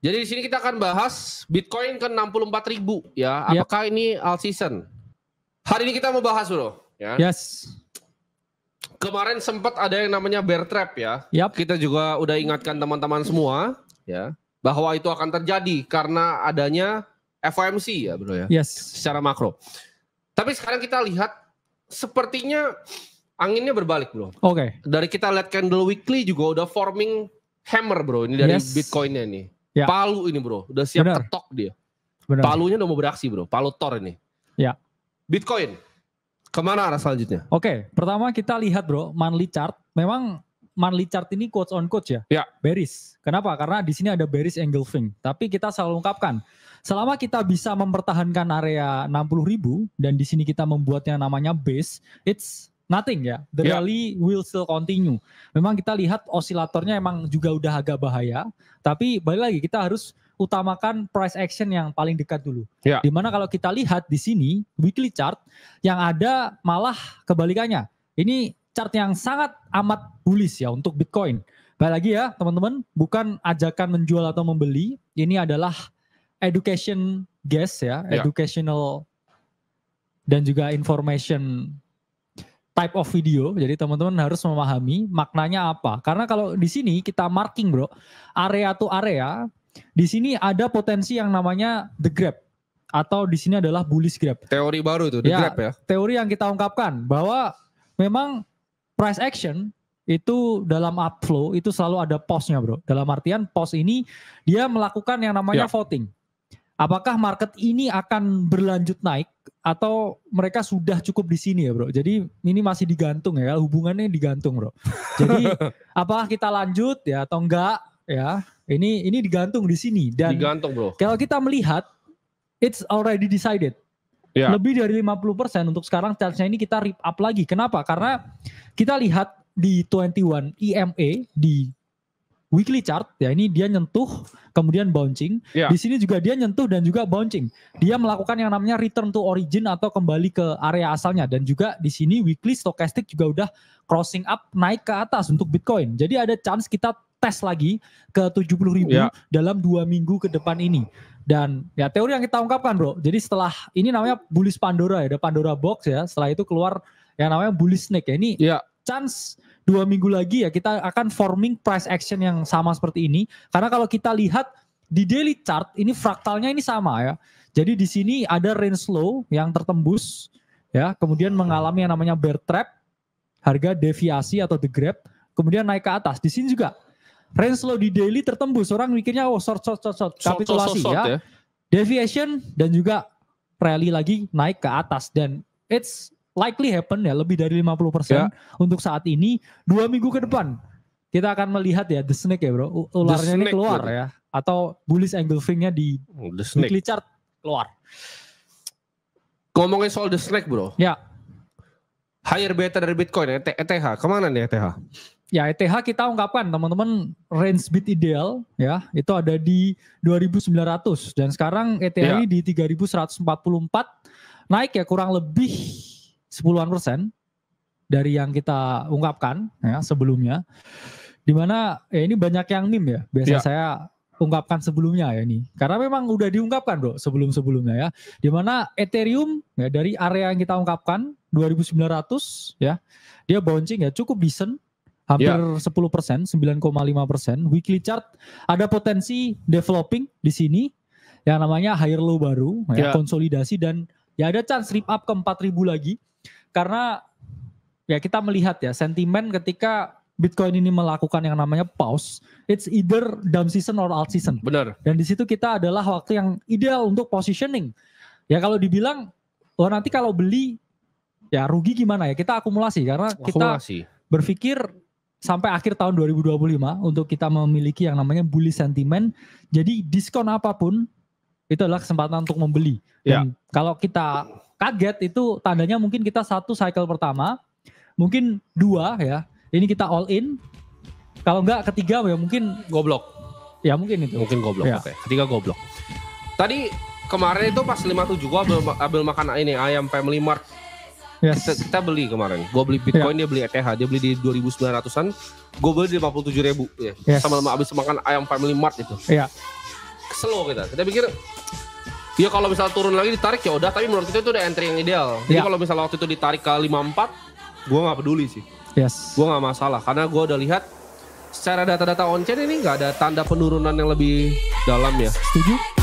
Jadi di sini kita akan bahas Bitcoin ke 64 ribu ya. Apakah yep. ini all season? Hari ini kita mau bahas bro. Ya. Yes. Kemarin sempat ada yang namanya bear trap ya. Yep. Kita juga udah ingatkan teman-teman semua ya bahwa itu akan terjadi karena adanya FOMC ya bro ya. Yes. Secara makro. Tapi sekarang kita lihat sepertinya anginnya berbalik bro. Oke. Okay. Dari kita lihat candle weekly juga udah forming hammer bro ini dari yes. Bitcoinnya nih. Ya. Palu ini bro, udah siap Bener. ketok dia. Bener. Palunya udah mau beraksi bro, palu Tor ini. Ya. Bitcoin, kemana arah selanjutnya? Oke, pertama kita lihat bro, monthly chart. Memang monthly chart ini quotes on quotes ya? Ya. Bearish. Kenapa? Karena di sini ada bearish engulfing. Tapi kita selalu ungkapkan, selama kita bisa mempertahankan area 60 ribu dan di sini kita membuat yang namanya base, it's nothing ya. The yeah. rally will still continue. Memang kita lihat osilatornya emang juga udah agak bahaya, tapi balik lagi kita harus utamakan price action yang paling dekat dulu. Yeah. Dimana kalau kita lihat di sini weekly chart yang ada malah kebalikannya. Ini chart yang sangat amat bullish ya untuk Bitcoin. Balik lagi ya teman-teman, bukan ajakan menjual atau membeli. Ini adalah education guess ya, yeah. educational dan juga information type of video. Jadi teman-teman harus memahami maknanya apa. Karena kalau di sini kita marking, Bro, area to area, di sini ada potensi yang namanya the grab atau di sini adalah bullish grab. Teori baru tuh, the ya, grab ya. Teori yang kita ungkapkan bahwa memang price action itu dalam upflow itu selalu ada posnya bro. Dalam artian pos ini dia melakukan yang namanya ya. voting apakah market ini akan berlanjut naik atau mereka sudah cukup di sini ya, Bro? Jadi ini masih digantung ya, hubungannya digantung, Bro. Jadi apakah kita lanjut ya atau enggak ya? Ini ini digantung di sini dan digantung, Bro. Kalau kita melihat it's already decided. ya. Lebih dari 50% untuk sekarang chance nya ini kita rip up lagi. Kenapa? Karena kita lihat di 21 EMA di weekly chart ya ini dia nyentuh kemudian bouncing. Yeah. Di sini juga dia nyentuh dan juga bouncing. Dia melakukan yang namanya return to origin atau kembali ke area asalnya dan juga di sini weekly stochastic juga udah crossing up naik ke atas untuk Bitcoin. Jadi ada chance kita tes lagi ke 70 ribu yeah. dalam dua minggu ke depan ini. Dan ya teori yang kita ungkapkan bro. Jadi setelah ini namanya bullish Pandora ya, ada Pandora box ya. Setelah itu keluar yang namanya bullish snake ya. Ini yeah chance dua minggu lagi ya kita akan forming price action yang sama seperti ini karena kalau kita lihat di daily chart ini fraktalnya ini sama ya. Jadi di sini ada range low yang tertembus ya, kemudian mengalami yang namanya bear trap, harga deviasi atau the grab, kemudian naik ke atas. Di sini juga range low di daily tertembus. Orang mikirnya oh short short short short, short short, short, ya. ya. Deviation dan juga rally lagi naik ke atas dan it's likely happen ya lebih dari 50% persen ya. untuk saat ini dua minggu ke depan kita akan melihat ya the snake ya bro ularnya ini keluar bro. ya atau bullish angle fingnya di oh, the snake. weekly chart keluar ngomongin soal the snake bro ya higher beta dari bitcoin ya, ETH kemana nih ETH ya ETH kita ungkapkan teman-teman range bit ideal ya itu ada di 2900 dan sekarang ETH ya. ini di 3144 naik ya kurang lebih sepuluhan persen dari yang kita ungkapkan ya sebelumnya dimana ya ini banyak yang nim ya biasa ya. saya ungkapkan sebelumnya ya ini karena memang udah diungkapkan bro sebelum sebelumnya ya dimana Ethereum ya dari area yang kita ungkapkan 2.900 ya dia bouncing ya cukup decent hampir ya. sepuluh sembilan sembilan lima persen weekly chart ada potensi developing di sini yang namanya higher low baru ya, ya. konsolidasi dan ya ada chance rip up ke empat ribu lagi karena ya kita melihat ya sentimen ketika Bitcoin ini melakukan yang namanya pause, it's either down season or alt season. Benar. Dan di situ kita adalah waktu yang ideal untuk positioning. Ya kalau dibilang oh nanti kalau beli ya rugi gimana ya? Kita akumulasi karena akumulasi. kita berpikir sampai akhir tahun 2025 untuk kita memiliki yang namanya bullish sentiment. Jadi diskon apapun itu adalah kesempatan untuk membeli. Ya. Dan yeah. kalau kita kaget itu tandanya mungkin kita satu cycle pertama, mungkin dua ya. Ini kita all in. Kalau enggak ketiga ya mungkin goblok. Ya mungkin itu. Mungkin goblok. Ya. Oke. Ketiga goblok. Tadi kemarin itu pas 57 gua ambil, ambil makan ini ayam Family Mart. Yes. Kita, kita beli kemarin. Gua beli ya. Bitcoin, yeah. dia beli ETH, dia beli di 2900-an. Gua beli di 57.000 ribu ya. Yes. Sama habis makan ayam Family Mart itu. Iya slow kita. Kita pikir Ya kalau misalnya turun lagi ditarik ya udah tapi menurut kita itu udah entry yang ideal. Jadi ya. kalau misalnya waktu itu ditarik ke 54 gua nggak peduli sih. Yes. Gua nggak masalah karena gua udah lihat secara data-data on-chain ini nggak ada tanda penurunan yang lebih dalam ya. Setuju?